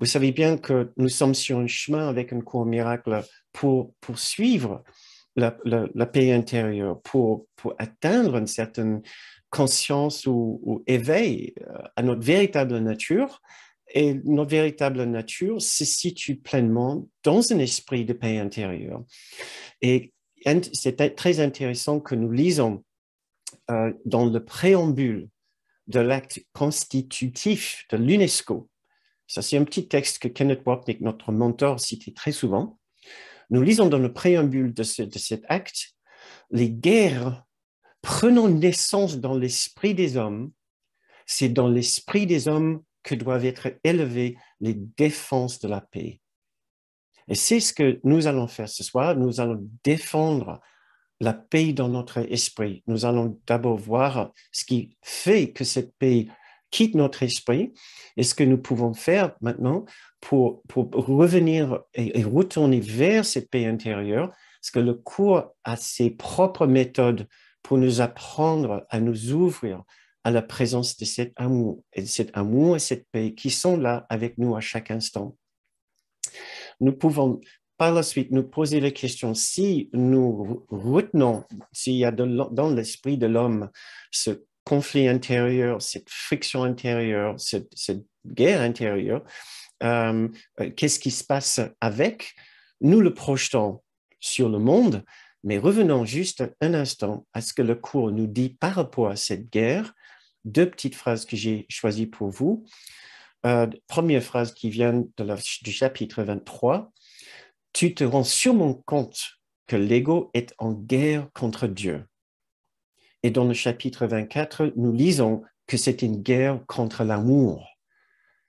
Vous savez bien que nous sommes sur un chemin avec un cours miracle pour poursuivre la, paix intérieure, pour, pour atteindre une certaine conscience ou, éveil euh, à notre véritable nature. Et notre véritable nature se situe pleinement dans un esprit de paix intérieure. Et c'est très intéressant que nous lisons euh, dans le préambule de l'acte constitutif de l'UNESCO ça, c'est un petit texte que Kenneth Wapnick, notre mentor, citait très souvent. Nous lisons dans le préambule de, de cet acte, les guerres prenant naissance dans l'esprit des hommes, c'est dans l'esprit des hommes que doivent être élevées les défenses de la paix. Et c'est ce que nous allons faire ce soir. Nous allons défendre la paix dans notre esprit. Nous allons d'abord voir ce qui fait que cette paix quitte notre esprit et ce que nous pouvons faire maintenant pour, pour revenir et, retourner vers cette paix intérieure, parce que le cours a ses propres méthodes pour nous apprendre à nous ouvrir à la présence de cet amour et cet amour et cette paix qui sont là avec nous à chaque instant. Nous pouvons par la suite nous poser la question si nous retenons, s'il y a dans l'esprit de l'homme ce conflit intérieur, cette friction intérieure, cette, guerre intérieure, euh, euh, qu'est-ce qui se passe avec Nous le projetons sur le monde, mais revenons juste un instant à ce que le cours nous dit par rapport à cette guerre. Deux petites phrases que j'ai choisies pour vous. Euh, première phrase qui vient du chapitre 23. Tu te rends sûrement compte que l'ego est en guerre contre Dieu. Et dans le chapitre 24, nous lisons que c'est une guerre contre l'amour.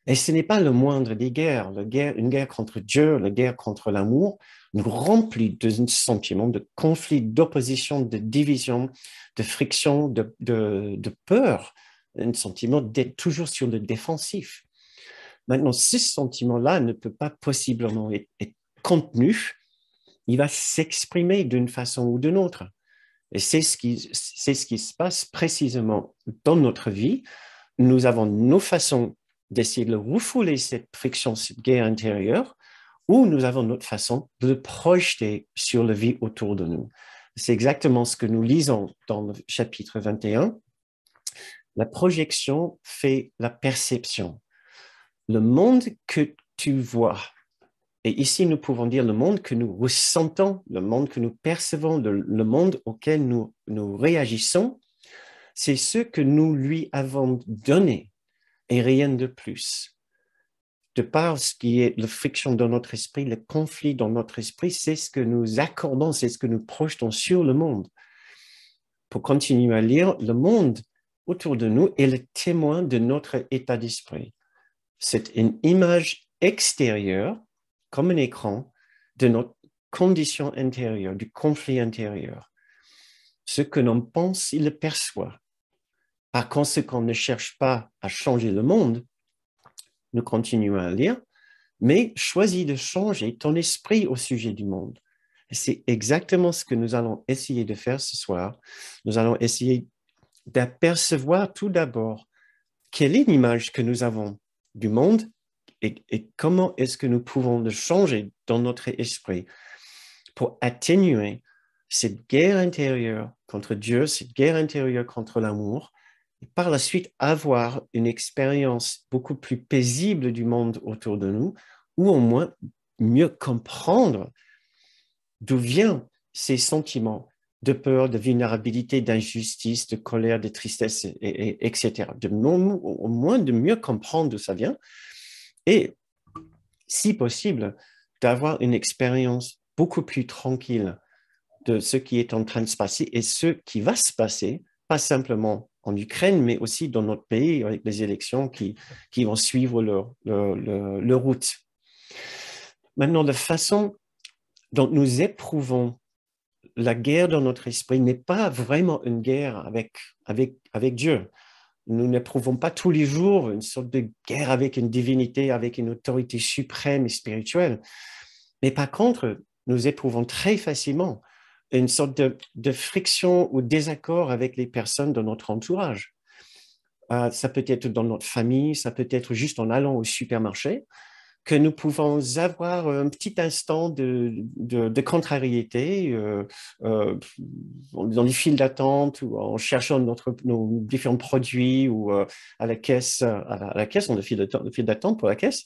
Et ce n'est pas le moindre des guerres, une guerre contre Dieu, la guerre contre l'amour, nous remplit de sentiment de conflit, d'opposition, de division, de friction, de, peur, un sentiment d'être toujours sur le défensif. Maintenant, ce sentiment-là ne peut pas possiblement être contenu, il va s'exprimer d'une façon ou d'une autre. Et c'est ce, qui, se passe précisément dans notre vie. Nous avons nos façons d'essayer de refouler cette friction, cette guerre intérieure, ou nous avons notre façon de projeter sur la vie autour de nous. C'est exactement ce que nous lisons dans le chapitre 21. La projection fait la perception. Le monde que tu vois, et ici, nous pouvons dire le monde que nous ressentons, le monde que nous percevons, le, monde auquel nous, réagissons, c'est ce que nous lui avons donné et rien de plus. De par ce qui est la friction dans notre esprit, le conflit dans notre esprit, c'est ce que nous accordons, c'est ce que nous projetons sur le monde. Pour continuer à lire, le monde autour de nous est le témoin de notre état d'esprit. C'est une image extérieure comme un écran de notre condition intérieure, du conflit intérieur. Ce que l'on pense, il le perçoit. Par conséquent, ne cherche pas à changer le monde, nous continuons à lire, mais choisis de changer ton esprit au sujet du monde. C'est exactement ce que nous allons essayer de faire ce soir. Nous allons essayer d'apercevoir tout d'abord quelle est l'image que nous avons du monde et, comment est-ce que nous pouvons le changer dans notre esprit pour atténuer cette guerre intérieure contre Dieu, cette guerre intérieure contre l'amour, et par la suite avoir une expérience beaucoup plus paisible du monde autour de nous, ou au moins mieux comprendre d'où viennent ces sentiments de peur, de vulnérabilité, d'injustice, de colère, de tristesse, etc. au moins de mieux comprendre d'où ça vient et si possible, d'avoir une expérience beaucoup plus tranquille de ce qui est en train de se passer et ce qui va se passer, pas simplement en Ukraine, mais aussi dans notre pays avec les élections qui, qui vont suivre leur, route. Maintenant, la façon dont nous éprouvons la guerre dans notre esprit n'est pas vraiment une guerre avec, avec, avec Dieu nous n'éprouvons pas tous les jours une sorte de guerre avec une divinité, avec une autorité suprême et spirituelle. Mais par contre, nous éprouvons très facilement une sorte de, friction ou désaccord avec les personnes de notre entourage. Euh, ça peut être dans notre famille, ça peut être juste en allant au supermarché que nous pouvons avoir un petit instant de, contrariété euh, euh, dans les files d'attente ou en cherchant notre, nos différents produits ou euh, à la caisse, à la, caisse, on d'attente pour la caisse,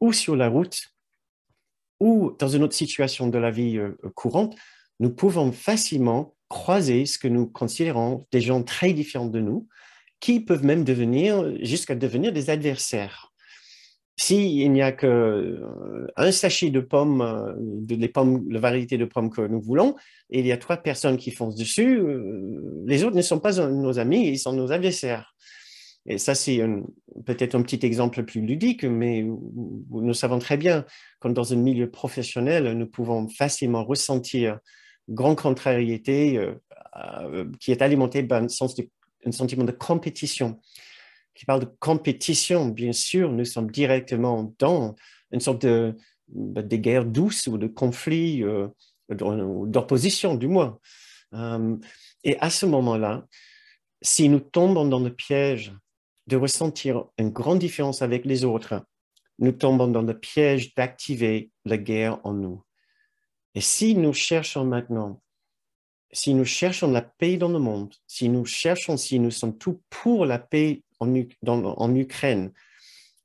ou sur la route, ou dans une autre situation de la vie courante, nous pouvons facilement croiser ce que nous considérons des gens très différents de nous, qui peuvent même devenir, jusqu'à devenir des adversaires. Si il n'y a que euh, un sachet de pommes, euh, de pommes, la variété de pommes que nous voulons, et il y a trois personnes qui foncent dessus, euh, les autres ne sont pas nos amis, ils sont nos adversaires. Et ça, c'est peut-être un petit exemple plus ludique, mais nous savons très bien que dans un milieu professionnel, nous pouvons facilement ressentir une grande contrariété qui est alimentée par un sentiment de compétition qui parle de compétition, bien sûr, nous sommes directement dans une sorte de, bah, des guerre douce ou de conflit, euh, d'opposition du moins. Hum, et à ce moment-là, si nous tombons dans le piège de ressentir une grande différence avec les autres, nous tombons dans le piège d'activer la guerre en nous. Et si nous cherchons maintenant, si nous cherchons la paix dans le monde, si nous cherchons, si nous sommes tous pour la paix en, Ukraine,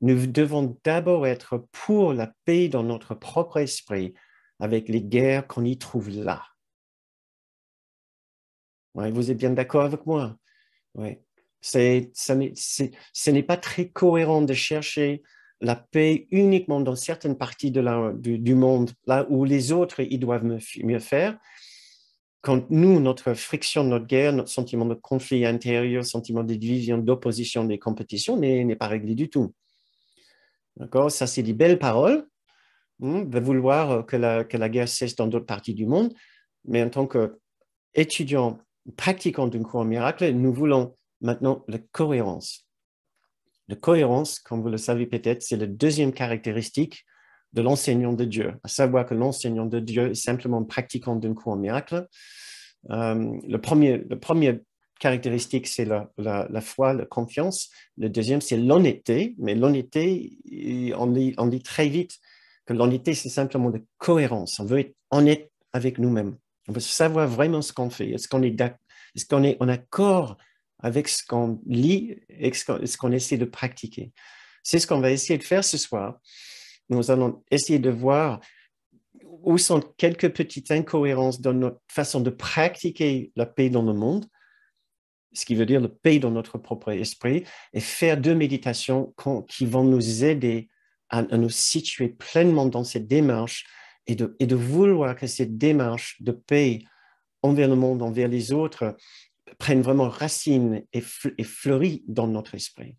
nous devons d'abord être pour la paix dans notre propre esprit avec les guerres qu'on y trouve là. vous êtes bien d'accord avec moi ça Ce n'est pas très cohérent de chercher la paix uniquement dans certaines parties du, du, monde, là où les autres, ils doivent mieux faire, quand nous, notre friction, notre guerre, notre sentiment de conflit intérieur, sentiment de division, d'opposition, des compétitions n'est pas réglé du tout. D'accord Ça, c'est des belles paroles, de hmm, vouloir euh, que la, que la guerre cesse dans d'autres parties du monde, mais en tant qu'étudiant, pratiquant d'une cour miracle, nous voulons maintenant la cohérence. La cohérence, comme vous le savez peut-être, c'est la deuxième caractéristique de l'enseignant de Dieu, à savoir que l'enseignant de Dieu est simplement pratiquant d'un coup en miracle. Euh, le premier, le premier caractéristique, c'est la, foi, la confiance. Le deuxième, c'est l'honnêteté. Mais l'honnêteté, on dit, très vite que l'honnêteté, c'est simplement de cohérence. On veut être honnête avec nous-mêmes. On veut savoir vraiment ce qu'on fait. Est-ce qu'on est, est, qu'on est en accord avec ce qu'on lit et ce qu'on essaie de pratiquer C'est ce qu'on va essayer de faire ce soir nous allons essayer de voir où sont quelques petites incohérences dans notre façon de pratiquer la paix dans le monde, ce qui veut dire la paix dans notre propre esprit, et faire deux méditations qui vont nous aider à, nous situer pleinement dans cette démarche et de, et de vouloir que cette démarche de paix envers le monde, envers les autres, prenne vraiment racine et, fleurit dans notre esprit.